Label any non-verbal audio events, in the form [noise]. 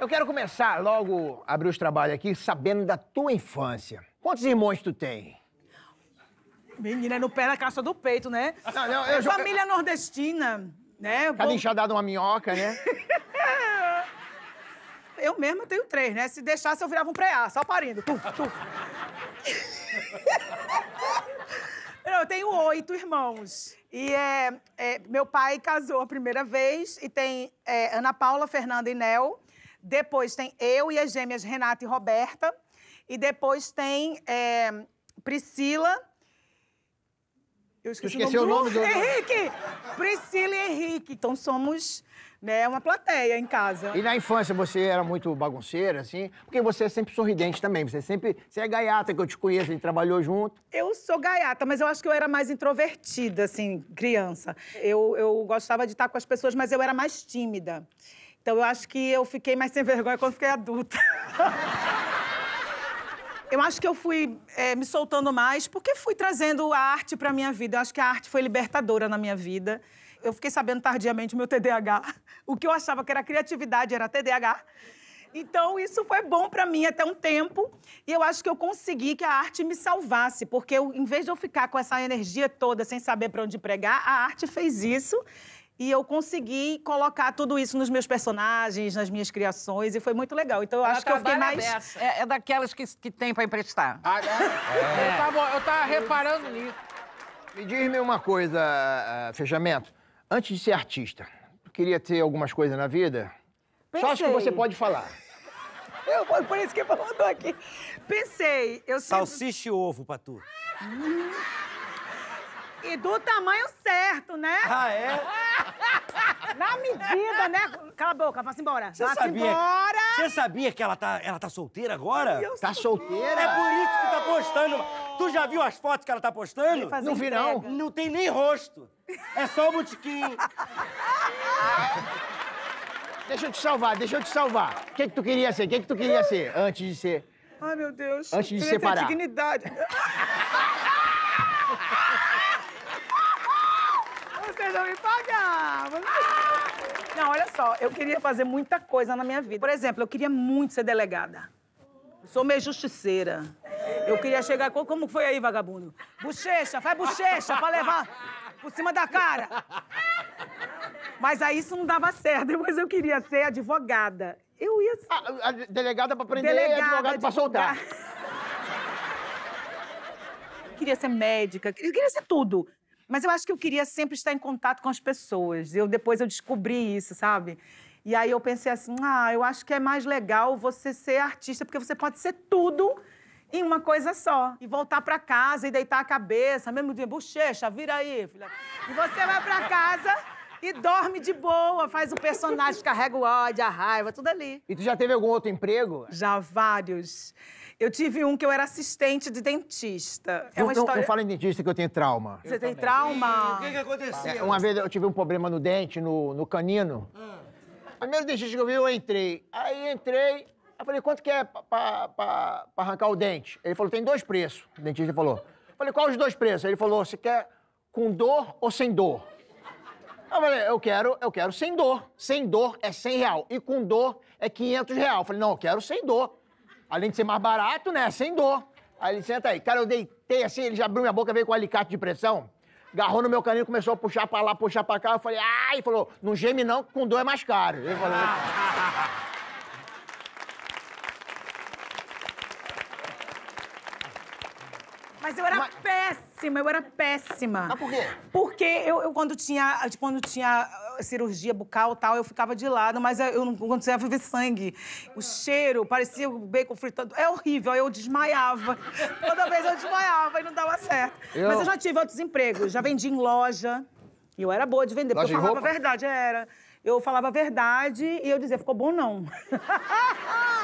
Eu quero começar logo, abrir os trabalhos aqui, sabendo da tua infância. Quantos irmãos tu tem? Menina, é no pé da caixa do peito, né? Não, não, eu é Família nordestina, né? Cada Bom... enxadada é uma minhoca, né? [laughs] eu mesma tenho três, né? Se deixasse, eu virava um preá, só parindo. Tuf, [laughs] eu tenho oito irmãos. E é, é, meu pai casou a primeira vez e tem é, Ana Paula, Fernanda e Nel. Depois tem eu e as gêmeas Renata e Roberta. E depois tem é, Priscila. Eu esqueci, esqueci o nome, o nome do... Henrique! Priscila e Henrique. Então somos né, uma plateia em casa. E na infância você era muito bagunceira, assim? Porque você é sempre sorridente também. Você sempre. Você é gaiata, que eu te conheço, a gente trabalhou junto. Eu sou gaiata, mas eu acho que eu era mais introvertida, assim, criança. Eu, eu gostava de estar com as pessoas, mas eu era mais tímida. Então eu acho que eu fiquei mais sem vergonha quando fiquei adulta. [laughs] eu acho que eu fui é, me soltando mais porque fui trazendo a arte para minha vida. Eu acho que a arte foi libertadora na minha vida. Eu fiquei sabendo tardiamente o meu TDAH. O que eu achava que era criatividade era TDAH. Então, isso foi bom para mim até um tempo. E eu acho que eu consegui que a arte me salvasse, porque eu, em vez de eu ficar com essa energia toda sem saber para onde pregar, a arte fez isso. E eu consegui colocar tudo isso nos meus personagens, nas minhas criações, e foi muito legal. Então eu Ela acho que eu fiquei mais. É, é, daquelas que, que tem para emprestar. Ah, é? é. Eu, tá tava, eu tava reparando nisso. Me diz-me uma coisa, ah, ah, Fechamento. Antes de ser artista, tu queria ter algumas coisas na vida? Pensei. Só acho que você pode falar. Eu, por isso que eu mandou aqui. Pensei, eu sempre... Salsicha e ovo pra tu. E do tamanho certo, né? Ah, é? Ah, na medida, né? Cala a boca, vá-se embora. Você vá-se embora! Você sabia que ela tá, ela tá solteira agora? Eu tá solteira? É por isso que tá postando. Tu já viu as fotos que ela tá postando? Não vi, não. Não tem nem rosto. É só o botiquim. Deixa eu te salvar, deixa eu te salvar. O que, que tu queria ser? O que, que tu queria ser antes de ser? Ai, meu Deus. Antes de separar. dignidade. [laughs] Vocês vão me pagar. Vocês... Né? Não, olha só, eu queria fazer muita coisa na minha vida. Por exemplo, eu queria muito ser delegada. sou meio justiceira. Eu queria chegar. Como foi aí, vagabundo? Bochecha, faz bochecha pra levar por cima da cara. Mas aí isso não dava certo. Mas eu queria ser advogada. Eu ia ser. Ah, a, a delegada pra prender delegada, e advogada. pra soltar. Eu queria ser médica, eu queria ser tudo. Mas eu acho que eu queria sempre estar em contato com as pessoas. Eu depois eu descobri isso, sabe? E aí eu pensei assim, ah, eu acho que é mais legal você ser artista porque você pode ser tudo em uma coisa só. E voltar para casa e deitar a cabeça, mesmo de bochecha, vira aí, filha. E você vai para casa e dorme de boa, faz o personagem, carrega o ódio, a raiva, tudo ali. E tu já teve algum outro emprego? Já, vários. Eu tive um que eu era assistente de dentista. É uma não, história... não fala em dentista que eu tenho trauma. Você tem também. trauma? O que, que aconteceu? É, uma vez eu tive um problema no dente, no, no canino. Hum. Ah. A primeira dentista que eu vi, eu entrei. Aí entrei, eu falei, quanto que é pra, arrancar o dente? Ele falou, tem dois preços. O dentista falou. Eu falei, qual os dois preços? Ele falou, você quer com dor ou sem dor? Eu falei, eu quero, eu quero sem dor. Sem dor é 100 real. E com dor é 500 real. Eu falei, não, eu quero sem dor. Além de ser mais barato, né? Sem dor. Aí ele senta aí. Cara, eu deitei assim, ele já abriu minha boca, veio com um alicate de pressão, agarrou no meu caninho, começou a puxar pra lá, puxar pra cá. Eu falei, ai, ele falou, não geme não, com dor é mais caro. Ele falou. Ah. Mas eu era Mas... péssima! péssima, eu era péssima. Mas por quê? Porque eu, eu quando tinha, quando tinha eh, cirurgia bucal e tal, eu ficava de lado, mas eu não conseguia viver sangue. O cheiro, parecia o bacon fritando. É horrível, aí eu desmaiava. [laughs] Toda vez eu desmaiava e não dava certo. Eu... Mas eu já tive outros empregos, já vendi em loja. E eu era boa de vender, loja porque eu falava a verdade, era. Eu falava a verdade e eu dizia, ficou bom não. [laughs]